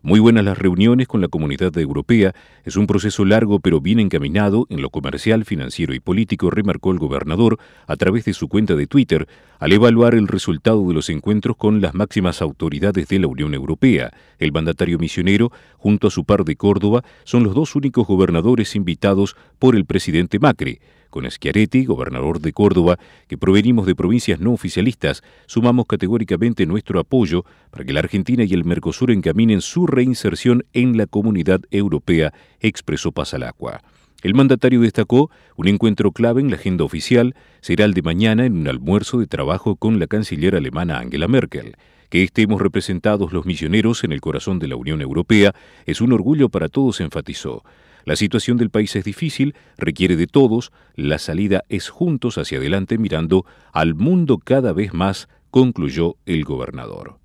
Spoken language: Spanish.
Muy buenas las reuniones con la comunidad europea. Es un proceso largo pero bien encaminado en lo comercial, financiero y político, remarcó el gobernador a través de su cuenta de Twitter al evaluar el resultado de los encuentros con las máximas autoridades de la Unión Europea. El mandatario misionero, junto a su par de Córdoba, son los dos únicos gobernadores invitados por el presidente Macri. Con Schiaretti, gobernador de Córdoba, que provenimos de provincias no oficialistas, sumamos categóricamente nuestro apoyo para que la Argentina y el Mercosur encaminen su reinserción en la comunidad europea, expresó Pasalacqua. El mandatario destacó, un encuentro clave en la agenda oficial será el de mañana en un almuerzo de trabajo con la canciller alemana Angela Merkel. Que estemos representados los misioneros en el corazón de la Unión Europea es un orgullo para todos, enfatizó. La situación del país es difícil, requiere de todos, la salida es juntos hacia adelante mirando al mundo cada vez más, concluyó el gobernador.